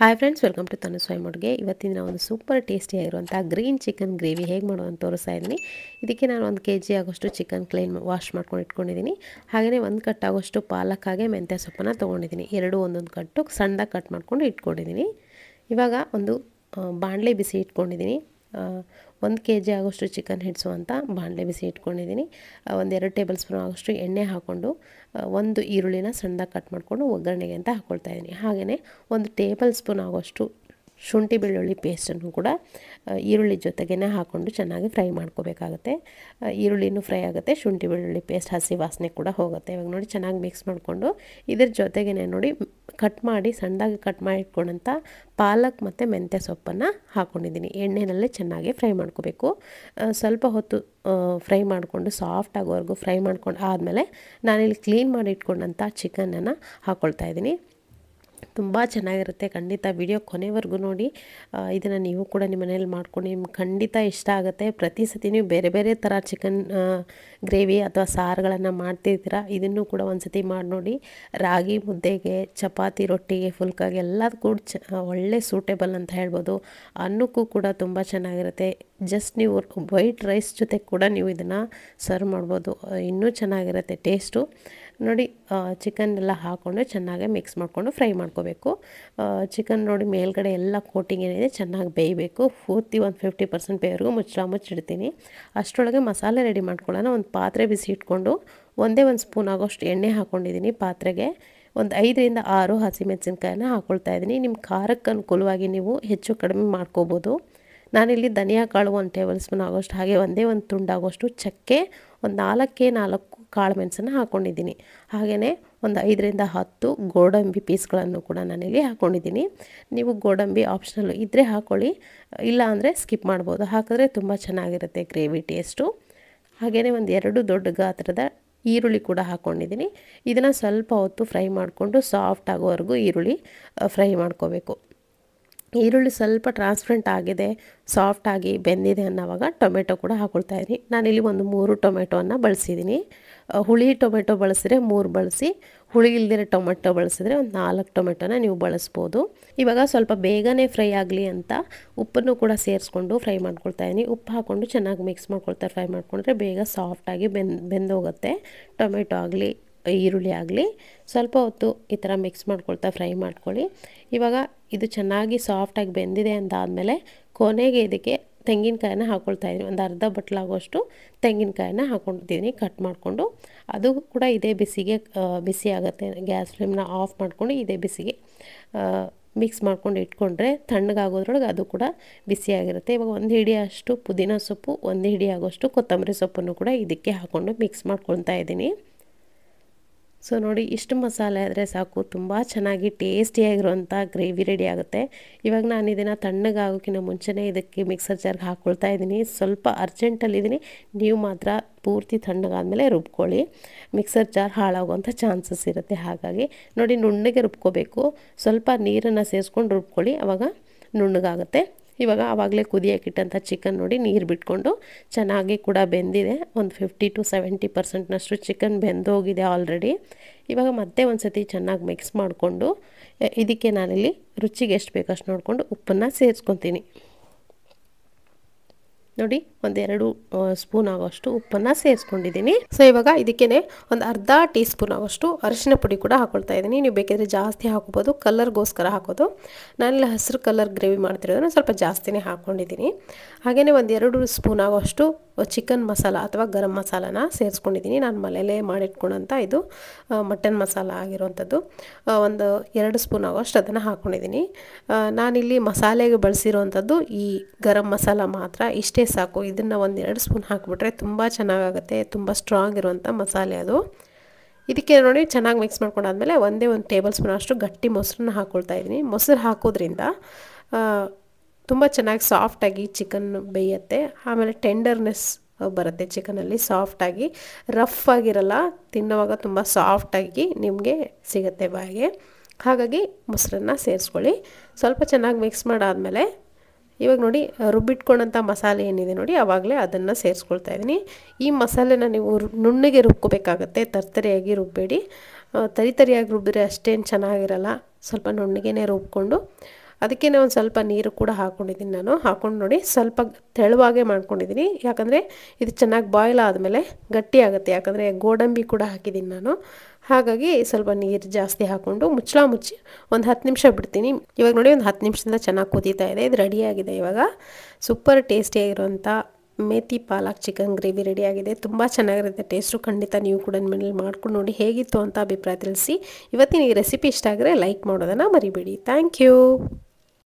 hi friends welcome to Tanu ಮೊಡ್ಗೆ ಇವತ್ತಿನ ನಾವು ಒಂದು ಸೂಪರ್ ಟೇಸ್ಟಿಯಾಗಿರುವಂಥ ಗ್ರೀನ್ ಚಿಕನ್ ಗ್ರೇವಿ ಹೇಗೆ ಮಾಡೋದು ತೋರಿಸ್ತಾ ಇದ್ದೀನಿ ಇದಕ್ಕೆ ನಾನು ಒಂದು ಕೆ ಜಿ ಆಗೋಷ್ಟು ಚಿಕನ್ ಕ್ಲೀನ್ ವಾಶ್ ಮಾಡ್ಕೊಂಡು ಇಟ್ಕೊಂಡಿದ್ದೀನಿ ಹಾಗೆಯೇ ಒಂದು ಕಟ್ ಆಗೋಷ್ಟು ಪಾಲಕ್ ಹಾಗೆ ಮೆಂತ್ಯ ಸೊಪ್ಪನ್ನು ತೊಗೊಂಡಿದ್ದೀನಿ ಎರಡು ಒಂದೊಂದು ಕಟ್ಟು ಸಣ್ಣದಾಗ ಕಟ್ ಮಾಡ್ಕೊಂಡು ಇಟ್ಕೊಂಡಿದ್ದೀನಿ ಇವಾಗ ಒಂದು ಬಾಣಲೆ ಬಿಸಿ ಇಟ್ಕೊಂಡಿದ್ದೀನಿ ಒಂದು ಕೆ ಜಿ ಆಗೋಷ್ಟು ಚಿಕನ್ ಹಿಡ್ಸು ಅಂತ ಬಾಣಲೆ ಬಿಸಿ ಇಟ್ಕೊಂಡಿದ್ದೀನಿ ಒಂದೆರಡು ಟೇಬಲ್ ಸ್ಪೂನ್ ಆಗೋಷ್ಟು ಎಣ್ಣೆ ಹಾಕ್ಕೊಂಡು ಒಂದು ಈರುಳ್ಳಿನ ಸಣ್ಣದಾಗಿ ಕಟ್ ಮಾಡಿಕೊಂಡು ಒಗ್ಗರಣೆಗೆ ಅಂತ ಹಾಕ್ಕೊಳ್ತಾ ಇದ್ದೀನಿ ಹಾಗೆಯೇ ಒಂದು ಟೇಬಲ್ ಸ್ಪೂನ್ ಆಗೋಷ್ಟು ಶುಂಠಿ ಬೆಳ್ಳುಳ್ಳಿ ಪೇಸ್ಟನ್ನು ಕೂಡ ಈರುಳ್ಳಿ ಜೊತೆಗೇ ಹಾಕ್ಕೊಂಡು ಚೆನ್ನಾಗಿ ಫ್ರೈ ಮಾಡ್ಕೋಬೇಕಾಗುತ್ತೆ ಈರುಳ್ಳಿನೂ ಫ್ರೈ ಆಗುತ್ತೆ ಶುಂಠಿ ಬೆಳ್ಳುಳ್ಳಿ ಪೇಸ್ಟ್ ಹಸಿ ವಾಸನೆ ಕೂಡ ಹೋಗುತ್ತೆ ಇವಾಗ ನೋಡಿ ಚೆನ್ನಾಗಿ ಮಿಕ್ಸ್ ಮಾಡಿಕೊಂಡು ಇದ್ರ ಜೊತೆಗೇ ನೋಡಿ ಕಟ್ ಮಾಡಿ ಸಣ್ಣದಾಗಿ ಕಟ್ ಮಾಡಿಟ್ಕೊಂಡಂಥ ಪಾಲಕ್ ಮತ್ತು ಮೆಂತ್ಯ ಸೊಪ್ಪನ್ನು ಹಾಕ್ಕೊಂಡಿದ್ದೀನಿ ಎಣ್ಣೆನಲ್ಲೇ ಚೆನ್ನಾಗಿ ಫ್ರೈ ಮಾಡ್ಕೋಬೇಕು ಸ್ವಲ್ಪ ಹೊತ್ತು ಫ್ರೈ ಮಾಡಿಕೊಂಡು ಸಾಫ್ಟ್ ಆಗೋವರೆಗೂ ಫ್ರೈ ಮಾಡ್ಕೊಂಡು ಆದಮೇಲೆ ನಾನಿಲ್ಲಿ ಕ್ಲೀನ್ ಮಾಡಿ ಇಟ್ಕೊಂಡಂಥ ಚಿಕನನ್ನು ಹಾಕ್ಕೊಳ್ತಾ ಇದ್ದೀನಿ ತುಂಬ ಚೆನ್ನಾಗಿರುತ್ತೆ ಖಂಡಿತ ವಿಡಿಯೋ ಕೊನೆವರೆಗೂ ನೋಡಿ ಇದನ್ನು ನೀವು ಕೂಡ ನಿಮ್ಮ ಮನೇಲಿ ಮಾಡ್ಕೊಂಡು ನಿಮ್ಗೆ ಖಂಡಿತ ಇಷ್ಟ ಆಗುತ್ತೆ ಪ್ರತಿ ಸತಿ ನೀವು ಬೇರೆ ಬೇರೆ ಥರ ಚಿಕನ್ ಗ್ರೇವಿ ಅಥವಾ ಸಾರುಗಳನ್ನು ಮಾಡ್ತಿರ್ತೀರ ಇದನ್ನು ಕೂಡ ಒಂದು ಸತಿ ಮಾಡಿ ನೋಡಿ ರಾಗಿ ಮುದ್ದೆಗೆ ಚಪಾತಿ ರೊಟ್ಟಿಗೆ ಫುಲ್ಕಾಗೆ ಎಲ್ಲದಕ್ಕೂ ಚ ಒಳ್ಳೆ ಸೂಟೇಬಲ್ ಅಂತ ಹೇಳ್ಬೋದು ಅನ್ನಕ್ಕೂ ಕೂಡ ತುಂಬ ಚೆನ್ನಾಗಿರುತ್ತೆ ಜಸ್ಟ್ ನೀವು ವೈಟ್ ರೈಸ್ ಜೊತೆ ಕೂಡ ನೀವು ಇದನ್ನು ಸರ್ವ್ ಮಾಡ್ಬೋದು ಇನ್ನೂ ಚೆನ್ನಾಗಿರುತ್ತೆ ಟೇಸ್ಟು ನೋಡಿ ಚಿಕನ್ ಎಲ್ಲ ಹಾಕ್ಕೊಂಡು ಚೆನ್ನಾಗಿ ಮಿಕ್ಸ್ ಮಾಡಿಕೊಂಡು ಫ್ರೈ ಮಾಡ್ಕೋಬೇಕು ಚಿಕನ್ ನೋಡಿ ಮೇಲ್ಗಡೆ ಎಲ್ಲ ಕೋಟಿಂಗ್ ಏನಿದೆ ಚೆನ್ನಾಗಿ ಬೇಯಬೇಕು ಪೂರ್ತಿ ಒಂದು ಫಿಫ್ಟಿ ಪರ್ಸೆಂಟ್ ಬೇಯವರೆಗೂ ಮುಚ್ಚಳ ಮುಚ್ಚಿಡ್ತೀನಿ ಅಷ್ಟರೊಳಗೆ ಮಸಾಲೆ ರೆಡಿ ಮಾಡ್ಕೊಳ್ಳೋಣ ಒಂದು ಪಾತ್ರೆ ಬಿಸಿ ಇಟ್ಕೊಂಡು ಒಂದೇ ಒಂದು ಸ್ಪೂನ್ ಆಗೋಷ್ಟು ಎಣ್ಣೆ ಹಾಕ್ಕೊಂಡಿದ್ದೀನಿ ಪಾತ್ರೆಗೆ ಒಂದು ಐದರಿಂದ ಆರು ಹಸಿಮೆಣಸಿನ್ಕಾಯನ್ನ ಹಾಕ್ಕೊಳ್ತಾ ಇದ್ದೀನಿ ನಿಮ್ಮ ಖಾರಕ್ಕೆ ಅನುಕೂಲವಾಗಿ ನೀವು ಹೆಚ್ಚು ಕಡಿಮೆ ಮಾಡ್ಕೋಬೋದು ನಾನಿಲ್ಲಿ ಧನಿಯಾ ಕಾಳು ಒಂದು ಟೇಬಲ್ ಸ್ಪೂನ್ ಆಗೋಷ್ಟು ಹಾಗೆ ಒಂದೇ ಒಂದು ತುಂಡಾಗೋಷ್ಟು ಚಕ್ಕೆ ಒಂದು ನಾಲ್ಕೇ ನಾಲ್ಕು ಕಾಳು ಮೆಣಸನ್ನು ಹಾಕ್ಕೊಂಡಿದ್ದೀನಿ ಹಾಗೆಯೇ ಒಂದು ಐದರಿಂದ ಹತ್ತು ಗೋಡಂಬಿ ಪೀಸ್ಗಳನ್ನು ಕೂಡ ನಾನಿಲ್ಲಿ ಹಾಕ್ಕೊಂಡಿದ್ದೀನಿ ನೀವು ಗೋಡಂಬಿ ಆಪ್ಷನಲ್ಲು ಇದ್ದರೆ ಹಾಕ್ಕೊಳ್ಳಿ ಇಲ್ಲ ಅಂದರೆ ಸ್ಕಿಪ್ ಮಾಡ್ಬೋದು ಹಾಕಿದ್ರೆ ತುಂಬ ಚೆನ್ನಾಗಿರುತ್ತೆ ಗ್ರೇವಿ ಟೇಸ್ಟು ಹಾಗೆಯೇ ಒಂದು ಎರಡು ದೊಡ್ಡ ಗಾತ್ರದ ಈರುಳ್ಳಿ ಕೂಡ ಹಾಕ್ಕೊಂಡಿದ್ದೀನಿ ಇದನ್ನು ಸ್ವಲ್ಪ ಹೊತ್ತು ಫ್ರೈ ಮಾಡಿಕೊಂಡು ಸಾಫ್ಟ್ ಆಗೋವರೆಗೂ ಈರುಳ್ಳಿ ಫ್ರೈ ಮಾಡ್ಕೋಬೇಕು ಈರುಳ್ಳಿ ಸ್ವಲ್ಪ ಟ್ರಾನ್ಸ್ಪರೆಂಟ್ ಆಗಿದೆ ಸಾಫ್ಟಾಗಿ ಬೆಂದಿದೆ ಅನ್ನೋವಾಗ ಟೊಮೆಟೊ ಕೂಡ ಹಾಕೊಳ್ತಾ ಇದ್ದೀನಿ ನಾನಿಲ್ಲಿ ಒಂದು ಮೂರು ಟೊಮೆಟೊವನ್ನು ಬಳಸಿದ್ದೀನಿ ಹುಳಿ ಟೊಮೆಟೊ ಬಳಸಿದ್ರೆ ಮೂರು ಬಳಸಿ ಹುಳಿ ಇಲ್ದಿರ ಟೊಮೆಟೊ ಬಳಸಿದ್ರೆ ಒಂದು ನಾಲ್ಕು ಟೊಮೆಟೊನ ನೀವು ಬಳಸ್ಬೋದು ಇವಾಗ ಸ್ವಲ್ಪ ಬೇಗನೆ ಫ್ರೈ ಆಗಲಿ ಅಂತ ಉಪ್ಪನ್ನು ಕೂಡ ಸೇರಿಸ್ಕೊಂಡು ಫ್ರೈ ಮಾಡ್ಕೊಳ್ತಾ ಇದ್ದೀನಿ ಉಪ್ಪು ಹಾಕ್ಕೊಂಡು ಚೆನ್ನಾಗಿ ಮಿಕ್ಸ್ ಮಾಡ್ಕೊಳ್ತಾ ಫ್ರೈ ಮಾಡ್ಕೊಂಡ್ರೆ ಬೇಗ ಸಾಫ್ಟಾಗಿ ಬೆಂದ್ ಬೆಂದೋಗುತ್ತೆ ಟೊಮೆಟೊ ಆಗಲಿ ಈರುಳ್ಳಿ ಆಗಲಿ ಸ್ವಲ್ಪ ಹೊತ್ತು ಈ ಥರ ಮಿಕ್ಸ್ ಮಾಡ್ಕೊಳ್ತಾ ಫ್ರೈ ಮಾಡ್ಕೊಳ್ಳಿ ಇವಾಗ ಇದು ಚೆನ್ನಾಗಿ ಸಾಫ್ಟಾಗಿ ಬೆಂದಿದೆ ಅಂತಾದಮೇಲೆ ಕೊನೆಗೆ ಇದಕ್ಕೆ ತೆಂಗಿನಕಾಯನ್ನ ಹಾಕ್ಕೊಳ್ತಾ ಇದ್ದೀನಿ ಒಂದು ಅರ್ಧ ಬಟ್ಲಾಗುವಷ್ಟು ತೆಂಗಿನಕಾಯನ್ನ ಹಾಕೊಂಡಿದ್ದೀನಿ ಕಟ್ ಮಾಡಿಕೊಂಡು ಅದು ಕೂಡ ಇದೇ ಬಿಸಿಗೆ ಬಿಸಿ ಆಗುತ್ತೆ ಗ್ಯಾಸ್ ಫ್ಲೇಮ್ನ ಆಫ್ ಮಾಡಿಕೊಂಡು ಇದೇ ಬಿಸಿಗೆ ಮಿಕ್ಸ್ ಮಾಡ್ಕೊಂಡು ಇಟ್ಕೊಂಡ್ರೆ ತಣ್ಣಗಾಗೋದ್ರೊಳಗೆ ಅದು ಕೂಡ ಬಿಸಿಯಾಗಿರುತ್ತೆ ಇವಾಗ ಒಂದು ಹಿಡಿಯಷ್ಟು ಪುದೀನ ಸೊಪ್ಪು ಒಂದು ಹಿಡಿಯಾಗೋಷ್ಟು ಕೊತ್ತಂಬರಿ ಸೊಪ್ಪನ್ನು ಕೂಡ ಇದಕ್ಕೆ ಹಾಕ್ಕೊಂಡು ಮಿಕ್ಸ್ ಮಾಡ್ಕೊಳ್ತಾ ಇದ್ದೀನಿ ಸೊ ನೋಡಿ ಇಷ್ಟು ಮಸಾಲೆ ಆದರೆ ಸಾಕು ತುಂಬ ಚೆನ್ನಾಗಿ ಟೇಸ್ಟಿಯಾಗಿರುವಂಥ ಗ್ರೇವಿ ರೆಡಿ ಆಗುತ್ತೆ ಇವಾಗ ನಾನು ಇದನ್ನು ತಣ್ಣಗಾಗೋಕ್ಕಿಂತ ಮುಂಚೆನೇ ಇದಕ್ಕೆ ಮಿಕ್ಸರ್ ಜಾರ್ಗೆ ಹಾಕ್ಕೊಳ್ತಾ ಇದ್ದೀನಿ ಸ್ವಲ್ಪ ಅರ್ಜೆಂಟಲ್ಲಿದ್ದೀನಿ ನೀವು ಮಾತ್ರ ಪೂರ್ತಿ ತಣ್ಣಗಾದಮೇಲೆ ರುಬ್ಕೊಳ್ಳಿ ಮಿಕ್ಸರ್ ಜಾರ್ ಹಾಳಾಗುವಂಥ ಚಾನ್ಸಸ್ ಇರುತ್ತೆ ಹಾಗಾಗಿ ನೋಡಿ ನುಣ್ಣಗೆ ರುಬ್ಕೋಬೇಕು ಸ್ವಲ್ಪ ನೀರನ್ನು ಸೇರಿಸ್ಕೊಂಡು ರುಬ್ಕೊಳ್ಳಿ ಆವಾಗ ನುಣ್ಣಗಾಗುತ್ತೆ ಇವಾಗ ಆವಾಗಲೇ ಕುದಿಯಾಕಿಟ್ಟಂಥ ಚಿಕನ್ ನೋಡಿ ನೀರು ಬಿಟ್ಕೊಂಡು ಚೆನ್ನಾಗಿ ಕೂಡ ಬೆಂದಿದೆ ಒಂದು ಫಿಫ್ಟಿ ಟು ಸೆವೆಂಟಿ ಪರ್ಸೆಂಟ್ನಷ್ಟು ಚಿಕನ್ ಬೆಂದೋಗಿದೆ ಆಲ್ರೆಡಿ ಇವಾಗ ಮತ್ತೆ ಒಂದು ಸತಿ ಚೆನ್ನಾಗಿ ಮಿಕ್ಸ್ ಮಾಡಿಕೊಂಡು ಇದಕ್ಕೆ ನಾನಿಲ್ಲಿ ರುಚಿಗೆ ಎಷ್ಟು ಬೇಕಷ್ಟು ನೋಡಿಕೊಂಡು ಉಪ್ಪನ್ನು ಸೇರಿಸ್ಕೊತೀನಿ ನೋಡಿ ಒಂದೆರಡು ಸ್ಪೂನ್ ಆಗೋಷ್ಟು ಉಪ್ಪನ್ನು ಸೇರಿಸ್ಕೊಂಡಿದ್ದೀನಿ ಸೊ ಇವಾಗ ಇದಕ್ಕೇನೆ ಒಂದು ಅರ್ಧ ಟೀ ಸ್ಪೂನ್ ಆಗೋಷ್ಟು ಅರಿಶಿನ ಪುಡಿ ಕೂಡ ಹಾಕೊಳ್ತಾ ಇದ್ದೀನಿ ನೀವು ಬೇಕಿದ್ರೆ ಜಾಸ್ತಿ ಹಾಕೋಬೋದು ಕಲರ್ಗೋಸ್ಕರ ಹಾಕೋದು ನಾನೆಲ್ಲ ಹಸಿರು ಕಲರ್ ಗ್ರೇವಿ ಮಾಡ್ತಿರೋದನ್ನು ಸ್ವಲ್ಪ ಜಾಸ್ತಿನೇ ಹಾಕ್ಕೊಂಡಿದ್ದೀನಿ ಹಾಗೆಯೇ ಒಂದೆರಡು ಸ್ಪೂನ್ ಆಗೋಷ್ಟು ಚಿಕನ್ ಮಸಾಲ ಅಥವಾ ಗರಂ ಮಸಾಲಾನ ಸೇರಿಸ್ಕೊಂಡಿದ್ದೀನಿ ನಾನು ಮನೆಯಲ್ಲೇ ಮಾಡಿಟ್ಕೊಂಡಂಥ ಇದು ಮಟನ್ ಮಸಾಲ ಆಗಿರುವಂಥದ್ದು ಒಂದು ಎರಡು ಸ್ಪೂನ್ ಆಗೋಷ್ಟು ಅದನ್ನು ಹಾಕ್ಕೊಂಡಿದ್ದೀನಿ ನಾನಿಲ್ಲಿ ಮಸಾಲೆಗೆ ಬಳಸಿರುವಂಥದ್ದು ಈ ಗರಂ ಮಸಾಲ ಮಾತ್ರ ಇಷ್ಟೇ ಸಾಕು ಇದನ್ನು ಒಂದು ಎರಡು ಸ್ಪೂನ್ ಹಾಕಿಬಿಟ್ರೆ ತುಂಬ ಚೆನ್ನಾಗಾಗುತ್ತೆ ತುಂಬ ಸ್ಟ್ರಾಂಗ್ ಇರುವಂಥ ಮಸಾಲೆ ಅದು ಇದಕ್ಕೆ ನೋಡಿ ಚೆನ್ನಾಗಿ ಮಿಕ್ಸ್ ಮಾಡ್ಕೊಂಡಾದ್ಮೇಲೆ ಒಂದೇ ಒಂದು ಟೇಬಲ್ ಸ್ಪೂನ್ ಅಷ್ಟು ಗಟ್ಟಿ ಮೊಸರನ್ನ ಹಾಕ್ಕೊಳ್ತಾ ಇದ್ದೀನಿ ಮೊಸರು ಹಾಕೋದ್ರಿಂದ ತುಂಬ ಚೆನ್ನಾಗಿ ಸಾಫ್ಟಾಗಿ ಚಿಕನ್ ಬೇಯುತ್ತೆ ಆಮೇಲೆ ಟೆಂಡರ್ನೆಸ್ ಬರುತ್ತೆ ಚಿಕನಲ್ಲಿ ಸಾಫ್ಟಾಗಿ ರಫ್ ಆಗಿರಲ್ಲ ತಿನ್ನುವಾಗ ತುಂಬ ಸಾಫ್ಟಾಗಿ ನಿಮಗೆ ಸಿಗುತ್ತೆ ಬಾಯಿಗೆ ಹಾಗಾಗಿ ಮೊಸರನ್ನ ಸೇರಿಸ್ಕೊಳ್ಳಿ ಸ್ವಲ್ಪ ಚೆನ್ನಾಗಿ ಮಿಕ್ಸ್ ಮಾಡಾದಮೇಲೆ ಇವಾಗ ನೋಡಿ ರುಬ್ಬಿಟ್ಕೊಂಡಂಥ ಮಸಾಲೆ ಏನಿದೆ ನೋಡಿ ಆವಾಗಲೇ ಅದನ್ನು ಸೇರಿಸ್ಕೊಳ್ತಾ ಇದ್ದೀನಿ ಈ ಮಸಾಲೆನ ನೀವು ನುಣ್ಣಗೆ ರುಬ್ಕೋಬೇಕಾಗತ್ತೆ ತರ್ತರಿಯಾಗಿ ರುಬ್ಬೇಡಿ ತರಿತರಿಯಾಗಿ ರುಬ್ಬಿದ್ರೆ ಅಷ್ಟೇನು ಚೆನ್ನಾಗಿರಲ್ಲ ಸ್ವಲ್ಪ ನುಣ್ಣಗೆನೇ ರುಬ್ಕೊಂಡು ಅದಕ್ಕೇ ಒಂದು ಸ್ವಲ್ಪ ನೀರು ಕೂಡ ಹಾಕ್ಕೊಂಡಿದ್ದೀನಿ ನಾನು ಹಾಕ್ಕೊಂಡು ನೋಡಿ ಸ್ವಲ್ಪ ತೆಳುವಾಗೆ ಮಾಡ್ಕೊಂಡಿದ್ದೀನಿ ಯಾಕಂದರೆ ಇದು ಚೆನ್ನಾಗಿ ಬಾಯ್ಲ್ ಆದಮೇಲೆ ಗಟ್ಟಿ ಆಗುತ್ತೆ ಯಾಕಂದರೆ ಗೋಡಂಬಿ ಕೂಡ ಹಾಕಿದ್ದೀನಿ ನಾನು ಹಾಗಾಗಿ ಸ್ವಲ್ಪ ನೀರು ಜಾಸ್ತಿ ಹಾಕ್ಕೊಂಡು ಮುಚ್ಚಳ ಮುಚ್ಚಿ ಒಂದು ಹತ್ತು ನಿಮಿಷ ಬಿಡ್ತೀನಿ ಇವಾಗ ನೋಡಿ ಒಂದು ಹತ್ತು ನಿಮಿಷದಿಂದ ಚೆನ್ನಾಗಿ ಕುದೀತಾ ಇದೆ ಇದು ರೆಡಿಯಾಗಿದೆ ಇವಾಗ ಸೂಪರ್ ಟೇಸ್ಟಿಯಾಗಿರುವಂಥ ಮೇತಿ ಪಾಲಕ್ ಚಿಕನ್ ಗ್ರೇವಿ ರೆಡಿಯಾಗಿದೆ ತುಂಬ ಚೆನ್ನಾಗಿರುತ್ತೆ ಟೇಸ್ಟು ಖಂಡಿತ ನೀವು ಕೂಡ ಮನೇಲಿ ಮಾಡ್ಕೊಂಡು ನೋಡಿ ಹೇಗಿತ್ತು ಅಂತ ಅಭಿಪ್ರಾಯ ತಿಳಿಸಿ ಇವತ್ತಿನ ಈ ರೆಸಿಪಿ ಇಷ್ಟ ಆದರೆ ಲೈಕ್ ಮಾಡೋದನ್ನು ಮರಿಬೇಡಿ ಥ್ಯಾಂಕ್ ಯು